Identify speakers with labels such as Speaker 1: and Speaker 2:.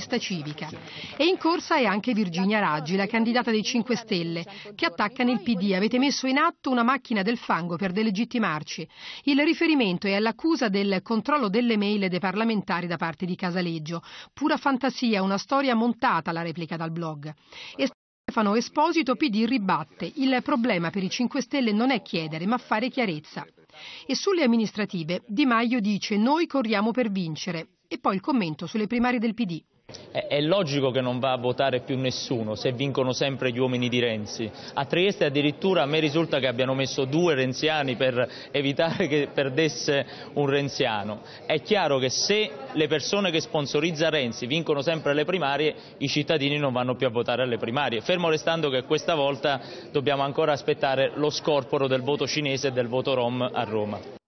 Speaker 1: pista civica. E in corsa è anche Virginia Raggi, la candidata dei 5 Stelle, che attacca nel PD. Avete messo in atto una macchina del fango per delegittimarci. Il riferimento è all'accusa del controllo delle mail dei parlamentari da parte di Casaleggio. Pura fantasia, una storia montata, la replica dal blog. E Stefano Esposito PD ribatte, il problema per i 5 Stelle non è chiedere ma fare chiarezza. E sulle amministrative Di Maio dice noi corriamo per vincere e poi il commento sulle primarie del PD.
Speaker 2: È logico che non va a votare più nessuno se vincono sempre gli uomini di Renzi. A Trieste addirittura a me risulta che abbiano messo due renziani per evitare che perdesse un renziano. È chiaro che se le persone che sponsorizza Renzi vincono sempre le primarie, i cittadini non vanno più a votare alle primarie. Fermo restando che questa volta dobbiamo ancora aspettare lo scorporo del voto cinese e del voto rom a Roma.